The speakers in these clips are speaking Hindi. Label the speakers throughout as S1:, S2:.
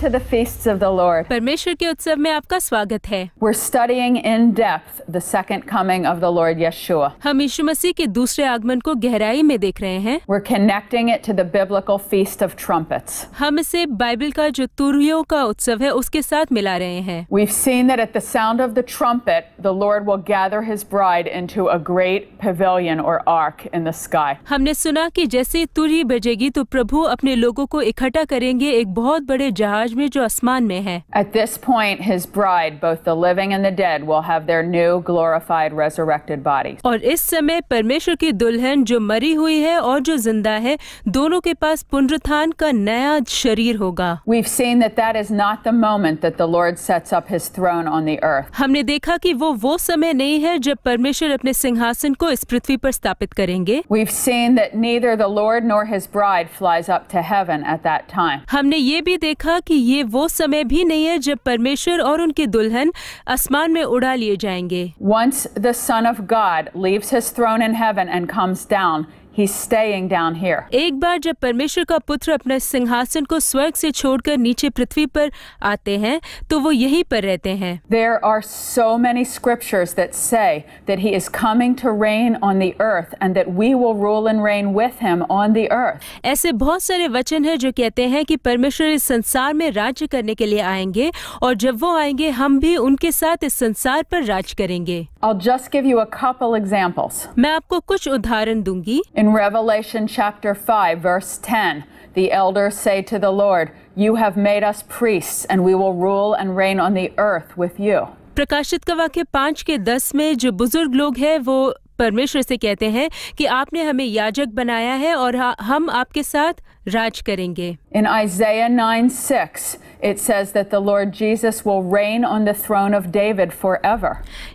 S1: to the feasts of the Lord. परमेश्वर के उत्सव में आपका स्वागत है We're studying in depth the second coming of the Lord Yeshua. हम यीशु मसीह के दूसरे आगमन को गहराई में देख रहे हैं We're connecting it to the biblical feast of trumpets. हम इसे बाइबल का जो तुरियों का उत्सव है उसके साथ मिला रहे हैं We've seen that at the sound of the trumpet, the Lord will gather his bride into a great pavilion or ark in the sky. हमने सुना कि जैसे तुरी बजेगी तो प्रभु अपने लोगों को इकट्ठा करेंगे एक बहुत बड़े जहाज अजमेर जो आसमान में है at this point his bride both the living and the dead will have their new glorified resurrected body और इस समय परमेश्वर की दुल्हन जो मरी हुई है और जो जिंदा है दोनों के पास पुनरुत्थान का नया शरीर होगा we have seen that that is not the moment that the Lord sets up his throne on the earth हमने देखा कि वो वो समय नहीं है जब परमेश्वर अपने सिंहासन को इस पृथ्वी पर स्थापित करेंगे we have seen that neither the Lord nor his bride flies up to heaven at that time हमने ये भी देखा कि ये वो समय भी नहीं है जब परमेश्वर और उनके दुल्हन आसमान में उड़ा लिए जाएंगे Once the Son of God leaves his throne in heaven and comes down, He's staying down here. एक बार जब परमेश्वर का पुत्र अपने सिंहासन को स्वर्ग से छोड़कर नीचे पृथ्वी पर आते हैं तो वो यहीं पर रहते हैं There are so many scriptures that say that he is coming to reign on the earth and that we will rule and reign with him on the earth. ऐसे बहुत सारे वचन हैं जो कहते हैं कि परमेश्वर इस संसार में
S2: राज्य करने के लिए आएंगे और जब वो आएंगे हम भी उनके साथ इस संसार पर राज करेंगे
S1: I'll just give you a couple examples. मैं आपको कुछ उदाहरण दूंगी. In Revelation chapter 5 verse 10, the elders say to the Lord, "You have made us priests and we will rule and reign on the earth with you."
S2: प्रकाशित का वाक्य 5 के 10 में जो बुजुर्ग लोग हैं वो परमेश्वर से कहते हैं कि आपने हमें याजक बनाया है और हम आपके साथ राज करेंगे
S1: In Isaiah 9:6, it says that the Lord Jesus will reign on the throne of David forever.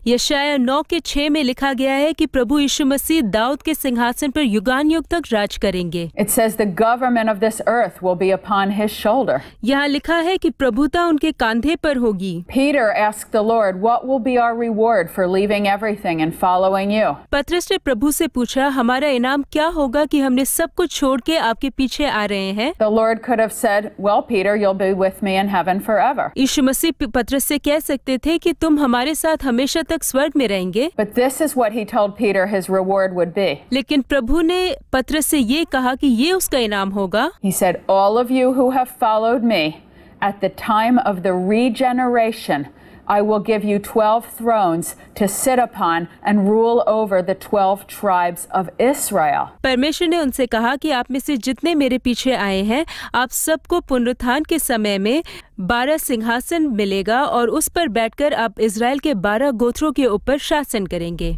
S1: यशाया 9 के 6 में लिखा गया है कि प्रभु यीशु मसीह दाऊद के सिंहासन पर युगान युग तक राज करेंगे It says the government of this earth will be upon his shoulder. यहाँ लिखा है कि प्रभुता उनके कांधे पर होगी Peter asked the Lord, what will be our reward for leaving everything and following you?
S2: पतरस ने प्रभु से पूछा हमारा इनाम क्या होगा कि हमने
S1: सब कुछ छोड़ के आपके पीछे आए पा रहे हैं The Lord could have said, "Well, Peter, you'll be with me in heaven forever." यीशु मसीह पत्रस से कह सकते थे कि तुम हमारे साथ हमेशा तक स्वर्ग में रहेंगे But this is what he told Peter his reward would be. लेकिन प्रभु ने पत्रस से ये कहा कि ये उसका इनाम होगा He said, "All of you who have followed me at the time of the regeneration." I will give you 12 thrones to sit upon and rule over the 12 tribes of Israel.
S2: परमेश्वर ने उनसे कहा कि आप में से जितने मेरे पीछे आए हैं आप सबको पुनरुत्थान के समय में बारह सिंहासन मिलेगा और उस पर बैठकर आप इसराइल के बारह गोत्रों के ऊपर
S1: शासन करेंगे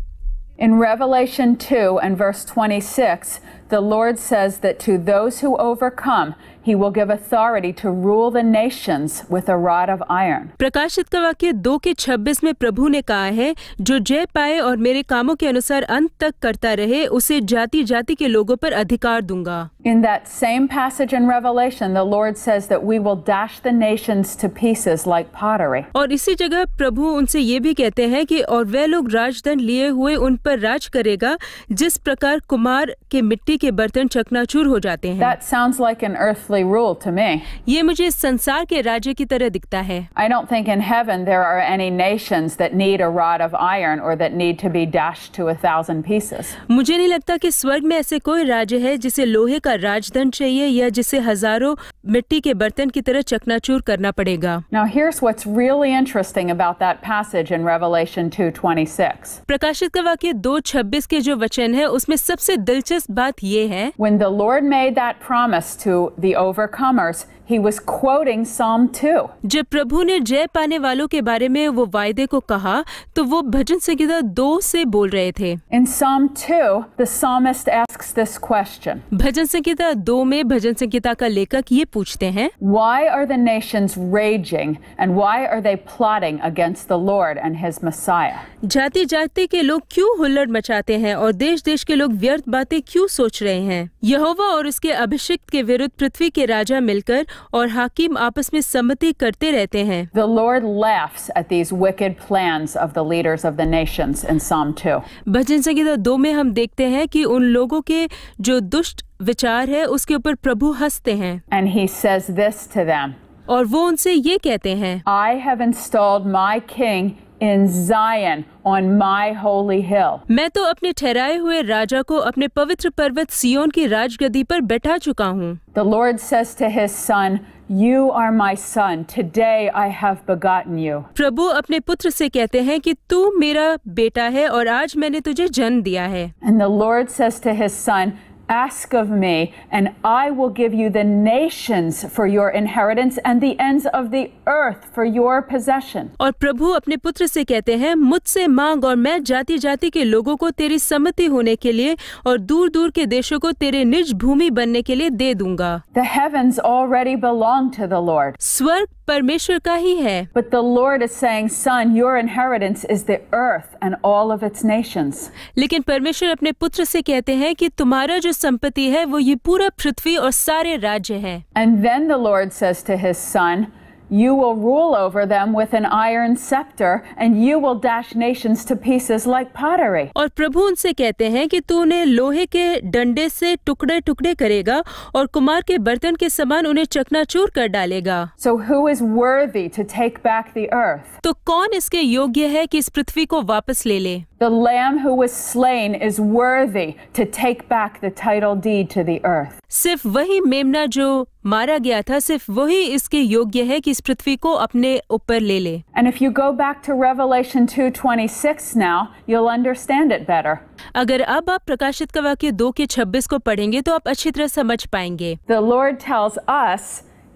S1: In Revelation 2 and verse 26, The Lord says that to those who overcome, He will give authority to rule the nations with a rod of iron.
S2: प्रकाशित का वाक्य दो के छब्बीस में प्रभु ने कहा है जो जय पाए और मेरे कामों के अनुसार अंत तक करता रहे उसे जाति जाति के लोगों पर अधिकार दूंगा
S1: In that same passage in Revelation, the Lord says that we will dash the nations to pieces like pottery.
S2: और इसी जगह प्रभु उनसे ये भी कहते हैं कि और वे लोग राजदंड लिए हुए उन पर राज करेगा जिस प्रकार कुमार के मिट्टी मिट्टी के बर्तन
S1: चकनाचूर हो जाते हैं That sounds like an earthly rule to me. ये मुझे संसार के राज्य की तरह दिखता है I don't think in heaven there are any nations that need a rod of iron or that need to be dashed to a thousand pieces.
S2: मुझे नहीं लगता कि स्वर्ग में ऐसे कोई राज्य है
S1: जिसे लोहे का राजदंड चाहिए या जिसे हजारों मिट्टी के बर्तन की तरह चकनाचूर करना पड़ेगा Now here's what's really interesting about that passage in Revelation 2:26. प्रकाशित का वाक्य 2:26 के जो वचन है उसमें सबसे दिलचस्प बात ये है When the Lord made that promise to the overcomers, he was quoting Psalm 2. जब प्रभु ने जय पाने वालों के बारे में वो वायदे को कहा तो वो भजन संहिता दो से बोल रहे थे In Psalm 2, the psalmist asks this question. भजन संहिता दो में भजन संहिता का लेखक ये पूछते हैं Why are the nations raging and why are they plotting against the Lord and his Messiah? जाति
S2: जाति के लोग क्यों हुल्लड़ मचाते हैं और देश देश के लोग व्यर्थ बातें क्यों सोच सोच रहे हैं
S1: यहोवा और उसके अभिषिक्त के विरुद्ध पृथ्वी के राजा मिलकर और हाकिम आपस में सम्मति करते रहते हैं The Lord laughs at these wicked plans of the leaders of the nations in Psalm 2. भजन संहिता 2 में हम देखते हैं कि उन लोगों के जो दुष्ट विचार है उसके ऊपर प्रभु हंसते हैं And he says this to them. और वो उनसे ये कहते हैं I have installed my king in Zion on my holy hill. मैं तो अपने ठहराए हुए राजा को अपने पवित्र पर्वत सियोन की राजगद्दी पर बैठा चुका हूँ The Lord says to his son, You are my son. Today I have begotten you. प्रभु अपने पुत्र से कहते हैं कि तू मेरा बेटा है और आज मैंने तुझे जन्म दिया है And the Lord says to his son, Ask of me, and I will give you the nations for your inheritance and the ends of the earth for your possession.
S2: और प्रभु अपने पुत्र से कहते हैं मुझसे मांग और मैं जाति जाति के लोगों को तेरी सम्मति होने के लिए और दूर दूर के देशों को तेरे
S1: निज भूमि बनने के लिए दे दूंगा The heavens already belong to the Lord. स्वर्ग परमेश्वर का ही है But the Lord is saying, son, your inheritance is the earth and all of its nations. लेकिन परमेश्वर अपने पुत्र से कहते हैं कि तुम्हारा जो संपत्ति
S2: है वो ये पूरा पृथ्वी और सारे राज्य है
S1: And then the Lord says to his son, You will rule over them with an iron scepter, and you will dash nations to pieces like pottery.
S2: और प्रभु उनसे कहते हैं कि तू उन्हें लोहे के डंडे से टुकड़े टुकड़े करेगा और कुमार के बर्तन के समान उन्हें चकनाचूर कर डालेगा So who
S1: is worthy to take back the earth? तो कौन इसके योग्य है कि इस पृथ्वी को वापस ले ले The lamb who was slain is worthy to take back the title deed to the earth.
S2: सिर्फ वही मेमना जो मारा गया था सिर्फ वही इसके योग्य है कि इस
S1: पृथ्वी को अपने ऊपर ले ले And if you go back to Revelation 2:26 now, you'll understand it better. अगर अब आप प्रकाशित का वाक्य 2 के 26 को पढ़ेंगे तो आप अच्छी तरह समझ पाएंगे The Lord tells us,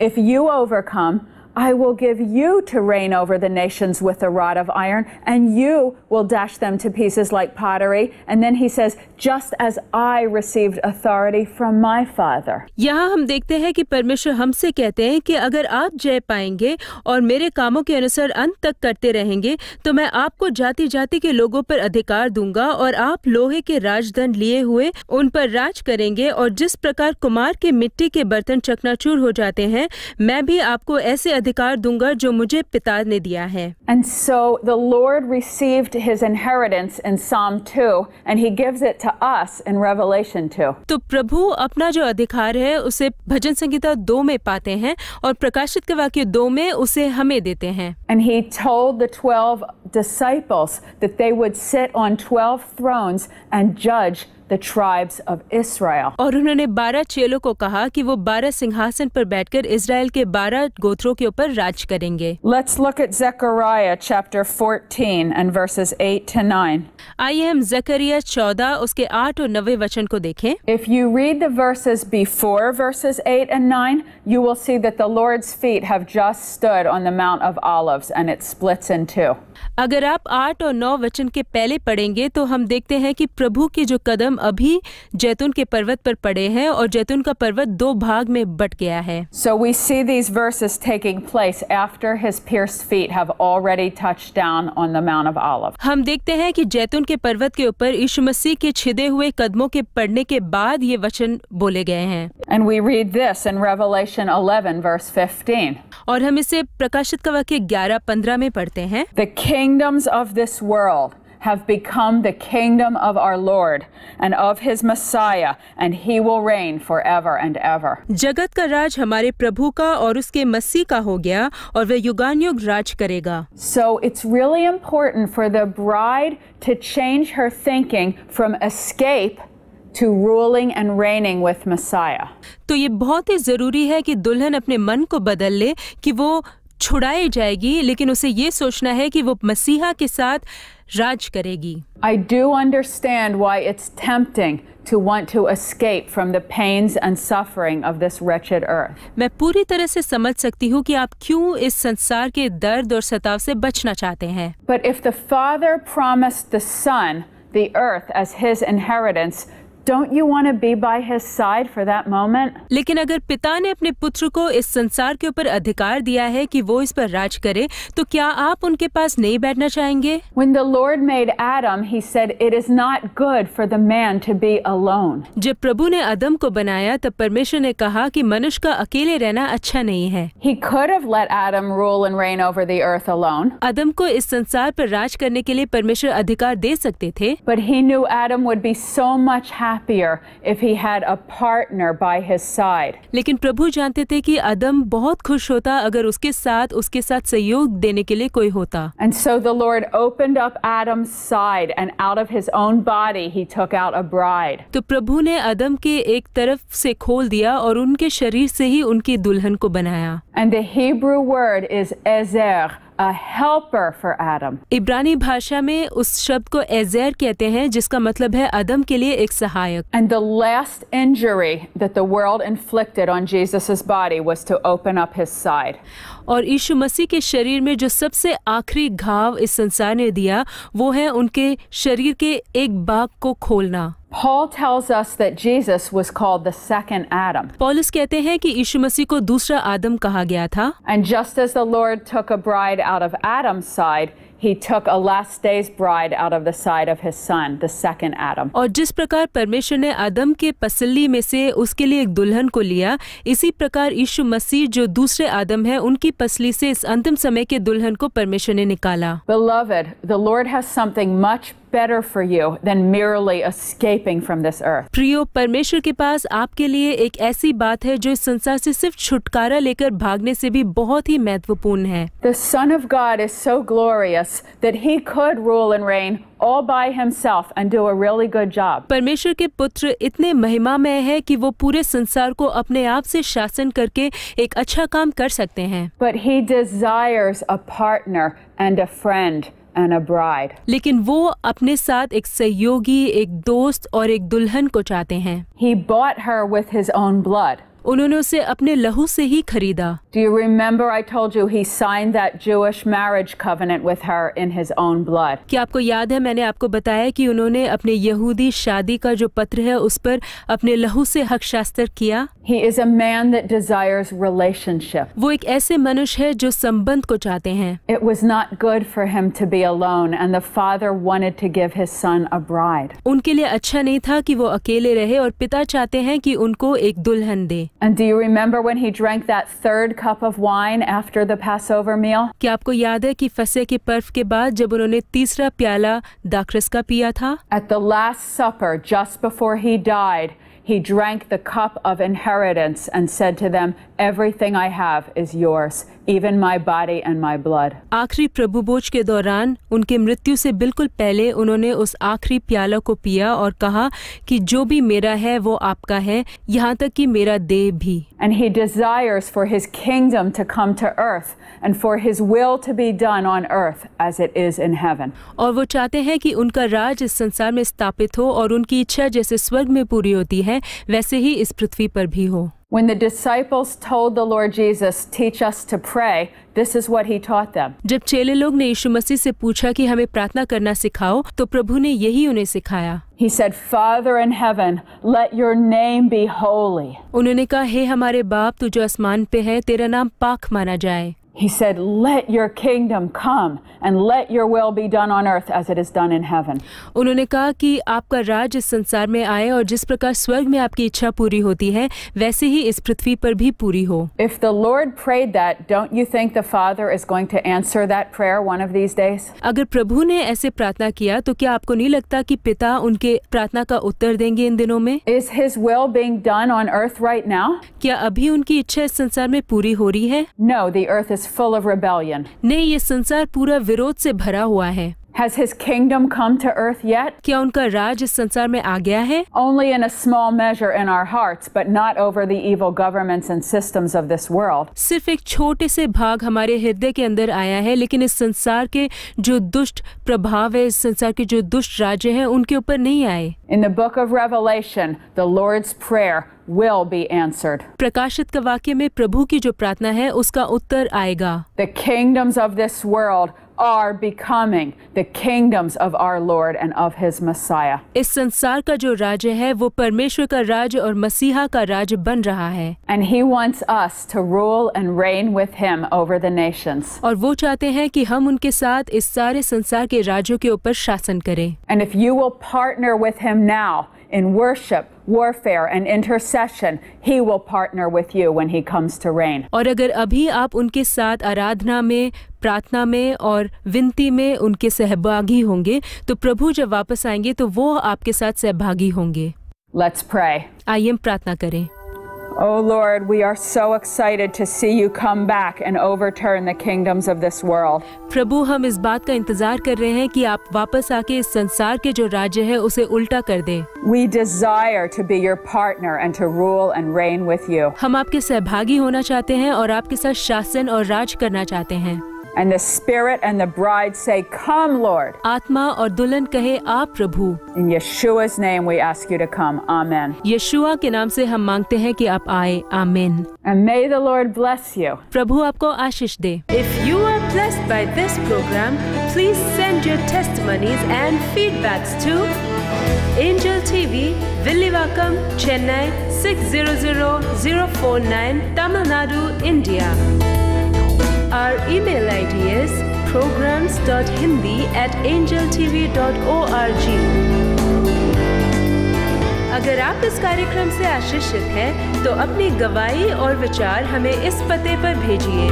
S1: if you overcome I will give you to reign over the nations with a rod of iron, and you will dash them to pieces like pottery. And then he says, just as I received authority from my father.
S2: यहाँ हम देखते हैं कि परमेश्वर हमसे कहते हैं कि अगर आप जय पाएंगे और मेरे कामों के अनुसार अंत तक करते रहेंगे तो मैं आपको जाति जाति के लोगों पर अधिकार दूंगा और आप लोहे के राजदंड लिए हुए उन पर राज करेंगे और जिस प्रकार कुमार के मिट्टी के बर्तन चकनाचूर हो जाते हैं मैं भी आपको ऐसे अधिकार
S1: अधिकार दूंगा जो मुझे पिता ने दिया है and so the Lord received his inheritance in Psalm 2 and he gives it to us in Revelation 2 तो प्रभु
S2: अपना जो अधिकार है उसे भजन संहिता दो में पाते हैं और प्रकाशित के वाक्य दो में उसे हमें देते हैं
S1: and he told the 12 disciples that they would sit on 12 thrones and judge the tribes of Israel. और उन्होंने 12 चेलों को कहा कि वो 12 सिंहासन पर बैठकर इजराइल के 12 गोत्रों के ऊपर राज करेंगे Let's look at Zechariah chapter 14 and verses 8 to 9. आइए हम जकरिया 14 उसके 8 और 9 वचन को देखें. If you read the verses before verses 8 and 9, you will see that the Lord's feet have just stood on the Mount of Olives and it splits in two. अगर आप 8 और 9 वचन के पहले पढ़ेंगे तो हम देखते हैं कि प्रभु के जो कदम अभी जैतून के पर्वत पर पड़े हैं और जैतून का पर्वत दो भाग में बट गया है so we see these verses taking place after his pierced feet have already touched down on the mount of olive हम देखते हैं
S2: कि जैतून के पर्वत के ऊपर यीशु मसीह के छिदे हुए कदमों के पड़ने के बाद ये वचन
S1: बोले गए हैं and we read this in Revelation 11 verse 15 और हम इसे प्रकाशित का वाक्य 11 15 में पढ़ते हैं the kingdoms of this world have become the kingdom of our Lord and of his Messiah, and he will reign forever and ever. जगत का राज हमारे प्रभु का और उसके मसीह का हो गया
S2: और वह युगानुयुग राज करेगा.
S1: So it's really important for the bride to change her thinking from escape to ruling and reigning with Messiah. तो ये बहुत ही जरूरी है कि दुल्हन अपने मन को बदल ले कि वो
S2: छुड़ाई जाएगी लेकिन उसे ये सोचना है कि वो मसीहा के साथ राज करेगी
S1: I do understand why it's tempting to want to escape from the pains and suffering of this wretched earth. मैं पूरी तरह से समझ सकती हूँ कि आप क्यों
S2: इस संसार के दर्द और सताव से बचना
S1: चाहते हैं But if the Father promised the Son the earth as his inheritance, Don't you want to be by his side for that moment?
S2: लेकिन अगर पिता ने अपने पुत्र को इस संसार के ऊपर अधिकार दिया है कि
S1: वो इस पर राज करे तो क्या आप उनके पास नहीं बैठना चाहेंगे When the Lord made Adam, he said it is not good for the man to be alone. जब प्रभु ने अदम को बनाया तब परमेश्वर ने कहा कि मनुष्य का अकेले रहना अच्छा नहीं है He could have let Adam rule and reign over the earth alone. अदम को इस संसार पर राज करने के लिए परमेश्वर अधिकार दे सकते थे But he knew Adam would be so much happier happier if he had a partner by his side. लेकिन प्रभु जानते थे कि आदम बहुत खुश होता अगर उसके साथ उसके साथ सहयोग देने के लिए कोई होता. And so the Lord opened up Adam's side and out of his own body he took out a bride. तो प्रभु ने आदम के एक तरफ से खोल दिया और उनके शरीर से ही उनकी दुल्हन को बनाया. And the Hebrew word
S2: is ezer a helper for Adam. इब्रानी भाषा में उस शब्द को
S1: एजेर कहते हैं जिसका मतलब है आदम के लिए एक सहायक. And the last injury that the world inflicted on Jesus's body was to open up his side. और यीशु मसीह के शरीर में जो सबसे आखिरी घाव इस संसार ने दिया वो है उनके शरीर के एक बाग को खोलना Paul tells us that Jesus was called the second Adam. Paulus कहते हैं कि यीशु मसीह को दूसरा आदम कहा गया था. And just as the Lord took a bride out of Adam's side, He took a last day's bride out of the side of his son, the second Adam. और जिस प्रकार परमेश्वर ने आदम के पसली में से
S2: उसके लिए एक दुल्हन को लिया इसी प्रकार यीशु मसीह जो दूसरे आदम है उनकी पसली
S1: से इस अंतिम समय के दुल्हन को परमेश्वर ने निकाला Beloved, the Lord has something much better for you than merely escaping from this earth. प्रियो परमेश्वर के पास आपके
S2: लिए एक ऐसी बात है जो इस संसार से सिर्फ छुटकारा लेकर भागने से भी बहुत ही महत्वपूर्ण है
S1: The Son of God is so glorious that he could rule and reign all by himself and do a really good job. परमेश्वर के पुत्र इतने महिमामय है कि वो पूरे संसार को अपने आप से शासन
S2: करके एक अच्छा काम कर सकते हैं But he
S1: desires a partner and a friend. and a bride. लेकिन वो अपने साथ एक सहयोगी, एक दोस्त और एक दुल्हन को चाहते हैं. He bought her with his own blood. उन्होंने उसे अपने लहू से ही खरीदा Do you remember I told you he signed that Jewish marriage covenant with her in his own blood? क्या आपको याद है मैंने आपको बताया कि उन्होंने अपने यहूदी शादी का जो पत्र है उस पर अपने लहू से हक शास्त्र किया He is a man that desires relationship. वो एक ऐसे मनुष्य है जो संबंध को चाहते हैं It was not good for him to be alone and the father wanted to give his son a bride. उनके लिए अच्छा नहीं था कि वो अकेले रहे और पिता चाहते हैं कि उनको एक दुल्हन दे And do you remember when he drank that third cup of wine after the Passover meal? क्या आपको याद है कि फसे के पर्व के बाद जब उन्होंने तीसरा प्याला दाखरस का पिया था? At the last supper just before he died, he drank the cup of inheritance and said to them, "Everything I have is yours." even my body and my blood. आखिरी प्रभु भोज के दौरान उनके मृत्यु से बिल्कुल पहले उन्होंने उस आखिरी प्याला को पिया और कहा कि जो भी मेरा है वो आपका है यहाँ तक कि मेरा देह भी And he desires for his kingdom to come to earth and for his will to be done on earth as it is in heaven. और वो चाहते हैं कि उनका राज इस संसार में स्थापित हो और उनकी इच्छा जैसे स्वर्ग में पूरी होती है वैसे ही इस पृथ्वी पर भी हो When the disciples told the Lord Jesus, teach us to pray, this is what he taught them.
S2: जब चेले लोग ने यीशु मसीह से पूछा कि हमें प्रार्थना करना सिखाओ, तो प्रभु ने यही उन्हें सिखाया.
S1: He said, Father in heaven, let your name be holy. उन्होंने कहा, हे हमारे बाप, तू जो आसमान पे है, तेरा नाम पाक माना जाए. He said, "Let your kingdom come and let your will be done on earth as it is done in heaven." उन्होंने कहा कि आपका राज इस संसार में आए और जिस प्रकार स्वर्ग में आपकी इच्छा पूरी
S2: होती है वैसे ही इस पृथ्वी पर भी पूरी हो.
S1: If the Lord prayed that, don't you think the Father is going to answer that prayer one of these days? अगर प्रभु ने ऐसे प्रार्थना किया तो क्या आपको नहीं लगता कि पिता उनके प्रार्थना का उत्तर देंगे इन दिनों में? Is his will being done on earth right now? क्या अभी उनकी इच्छा इस संसार में पूरी हो रही है? No, the earth is full of rebellion. नहीं ये संसार पूरा विरोध से भरा हुआ है Has his kingdom come to earth yet? क्या उनका राज इस संसार में आ गया है? Only in a small measure in our hearts, but not over the evil governments and systems of this world. सिर्फ एक छोटे से भाग हमारे
S2: हृदय के अंदर आया है, लेकिन इस संसार के जो दुष्ट प्रभाव है, इस संसार के जो
S1: दुष्ट राज्य हैं, उनके ऊपर नहीं आए. In the book of Revelation, the Lord's prayer will be answered. प्रकाशित वाक्य में प्रभु की जो प्रार्थना है, उसका उत्तर आएगा. The kingdoms of this world are becoming the kingdoms of our Lord and of His Messiah. इस संसार का जो राज्य है वो परमेश्वर का राज्य और मसीहा का राज्य बन रहा है. And He wants us to rule and reign with Him over the nations. और वो चाहते हैं कि हम उनके साथ इस सारे संसार के राज्यों के ऊपर शासन करें. And if you will partner with Him now in worship, warfare and intercession. He will partner with you when he comes to reign. aur agar abhi aap unke sath
S2: Aradhana mein प्रार्थना में और विनती में उनके सहभागी होंगे तो प्रभु
S1: जब वापस आएंगे तो वो आपके साथ सहभागी होंगे Let's pray. आइए प्रार्थना करें Oh Lord, we are so excited to see you come back and overturn the kingdoms of this world. प्रभु हम इस बात का इंतजार कर रहे हैं कि आप वापस आके इस
S2: संसार के जो राज्य है उसे उल्टा कर दें।
S1: We desire to be your partner and to rule and reign with you. हम आपके सहभागी होना चाहते हैं और आपके साथ शासन और राज करना चाहते हैं। and the Spirit and the bride say, Come, Lord. आत्मा और दुल्हन कहे आ प्रभु In Yeshua's name we ask you to come. Amen. Yeshua के नाम से हम मांगते हैं कि आप आए Amen. And may the Lord bless you. प्रभु आपको आशीष दे
S2: If you are blessed by this program, please send your testimonies and feedbacks to Angel TV, Villivakkam, Chennai 600049, Tamil Nadu, India. Our email ID is programs.hindi at angeltv.org. अगर आप इस कार्यक्रम से आशीषित हैं तो अपनी गवाही और विचार हमें इस पते पर भेजिए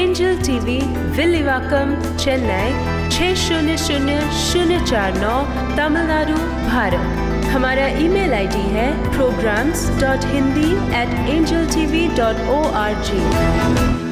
S2: एंजल टीवी विल्लिवाकम चेन्नई छः शून्य शून्य शून्य चार नौ तमिलनाडु भारत हमारा ईमेल आईडी है dot dot Hindi at angel O R ji